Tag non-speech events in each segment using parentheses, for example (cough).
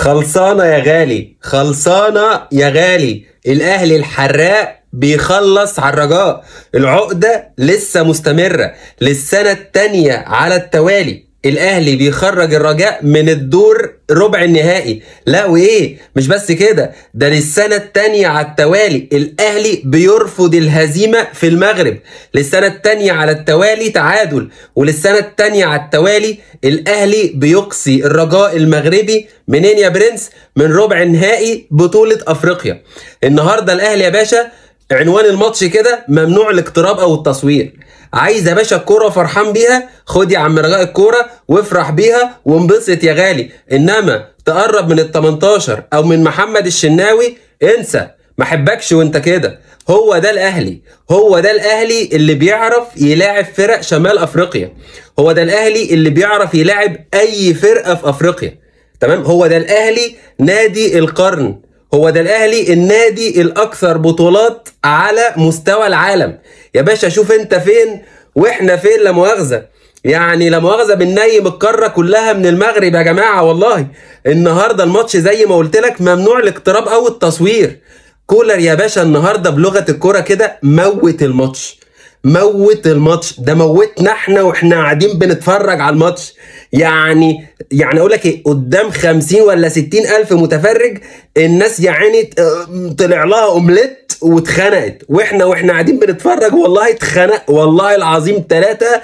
خلصانه يا غالي خلصانه يا غالي الاهلي الحراق بيخلص على الرجاء العقده لسه مستمره للسنه التانية على التوالي الاهلي بيخرج الرجاء من الدور ربع النهائي لا وايه مش بس كده ده للسنه الثانيه على التوالي الاهلي بيرفض الهزيمه في المغرب للسنه الثانيه على التوالي تعادل وللسنه الثانيه على التوالي الاهلي بيقصي الرجاء المغربي منين يا برنس من ربع نهائي بطوله افريقيا النهارده الاهلي يا باشا عنوان الماتش كده ممنوع الاقتراب او التصوير عايز يا باشا الكوره فرحان بيها خد يا عم رجاء الكوره وافرح بيها وانبسط يا غالي انما تقرب من ال 18 او من محمد الشناوي انسى ما حبكش وانت كده هو ده الاهلي هو ده الاهلي اللي بيعرف يلاعب فرق شمال افريقيا هو ده الاهلي اللي بيعرف يلاعب اي فرقه في افريقيا تمام هو ده الاهلي نادي القرن هو ده الاهلي النادي الاكثر بطولات على مستوى العالم يا باشا شوف انت فين واحنا فين لا مؤاخذه يعني لا مؤاخذه بننيم القاره كلها من المغرب يا جماعه والله النهارده الماتش زي ما قلت لك ممنوع الاقتراب او التصوير كولر يا باشا النهارده بلغه الكوره كده موت الماتش موت الماتش ده موتنا احنا واحنا قاعدين بنتفرج على الماتش يعني يعني اقول لك ايه قدام 50 ولا 60 الف متفرج الناس يا عيني آه، طلع لها اومليت واتخنقت واحنا واحنا قاعدين بنتفرج والله اتخنق والله العظيم ثلاثه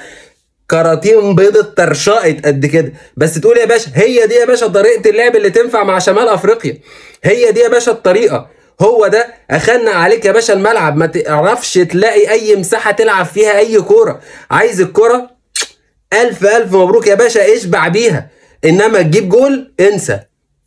كراتين بيض اترشقت قد كده بس تقول يا باشا هي دي يا باشا طريقه اللعب اللي تنفع مع شمال افريقيا هي دي يا باشا الطريقه هو ده اخنا عليك يا باشا الملعب ما تعرفش تلاقي اي مساحه تلعب فيها اي كوره عايز الكوره الف الف مبروك يا باشا اشبع بيها انما تجيب جول انسى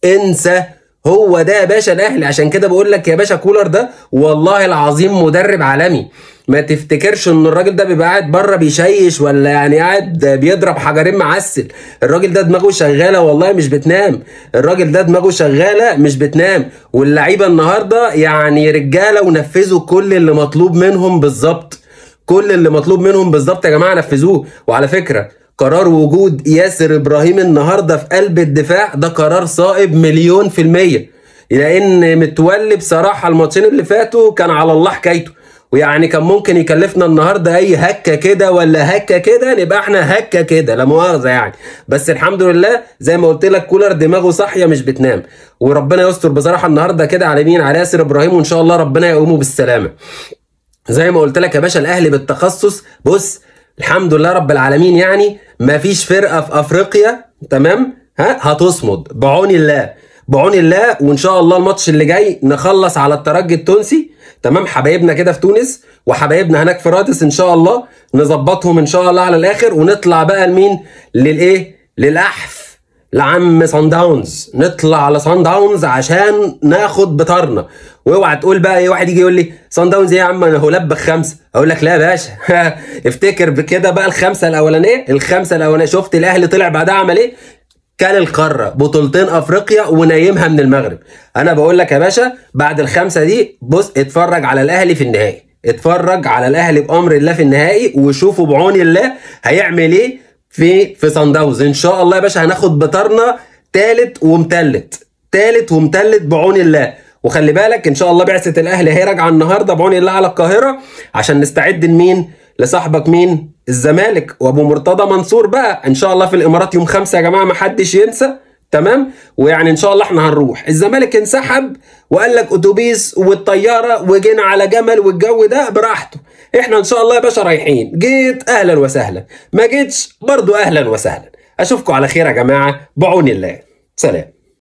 انسى هو ده يا باشا الاهلي عشان كده بقول لك يا باشا كولر ده والله العظيم مدرب عالمي ما تفتكرش ان الراجل ده بيبقى قاعد بره بيشيش ولا يعني قاعد بيضرب حجرين معسل الراجل ده دماغه شغاله والله مش بتنام الراجل ده دماغه شغاله مش بتنام واللعيبه النهارده يعني رجاله ونفذوا كل اللي مطلوب منهم بالظبط كل اللي مطلوب منهم بالظبط يا جماعه نفذوه وعلى فكره قرار وجود ياسر ابراهيم النهارده في قلب الدفاع ده قرار صائب مليون في الميه لان متولي بصراحه الماتشين اللي فاتوا كان على الله حكايته ويعني كان ممكن يكلفنا النهارده اي هكه كده ولا هكه كده نبقى احنا هكه كده لا مؤاخذه يعني بس الحمد لله زي ما قلت لك كولر دماغه صاحيه مش بتنام وربنا يستر بصراحه النهارده كده على مين على ياسر ابراهيم وان شاء الله ربنا يقومه بالسلامه زي ما قلت لك يا باشا الاهلي بالتخصص بص الحمد لله رب العالمين يعني ما فيش فرقه في افريقيا تمام ها هتصمد بعون الله بعون الله وان شاء الله الماتش اللي جاي نخلص على الترجي التونسي تمام حبايبنا كده في تونس وحبايبنا هناك في رادس ان شاء الله نظبطهم ان شاء الله على الاخر ونطلع بقى لمين للايه للاحف لعم سان داونز نطلع على سان داونز عشان ناخد بطارنا واوعى تقول بقى ايه واحد يجي يقول لي سان داونز ايه يا عم انا هو لبخ خمسه اقول لك لا يا باشا (laughs) افتكر بكده بقى الخمسه الاولانيه الخمسه الاولانيه شفت الاهلي طلع بعدها عمل ايه كان القاره بطولتين افريقيا ونايمها من المغرب انا بقول لك يا باشا بعد الخمسه دي بص اتفرج على الاهلي في النهائي اتفرج على الاهلي بامر الله في النهائي وشوفوا بعون الله هيعمل ايه في في سان داونز ان شاء الله يا باشا هناخد بطارنا تالت ومتلت تالت ومتلت بعون الله وخلي بالك ان شاء الله بعثه الاهلي هي راجعه النهارده بعون الله على القاهره عشان نستعد لمين لصاحبك مين الزمالك وابو مرتضى منصور بقى ان شاء الله في الامارات يوم خمسة يا جماعه ما حدش ينسى تمام ويعني ان شاء الله احنا هنروح الزمالك انسحب وقال لك اتوبيس والطياره وجينا على جمل والجو ده براحته احنا ان شاء الله يا باشا رايحين جيت اهلا وسهلا ما جيتش برضو اهلا وسهلا اشوفكم على خير يا جماعه بعون الله سلام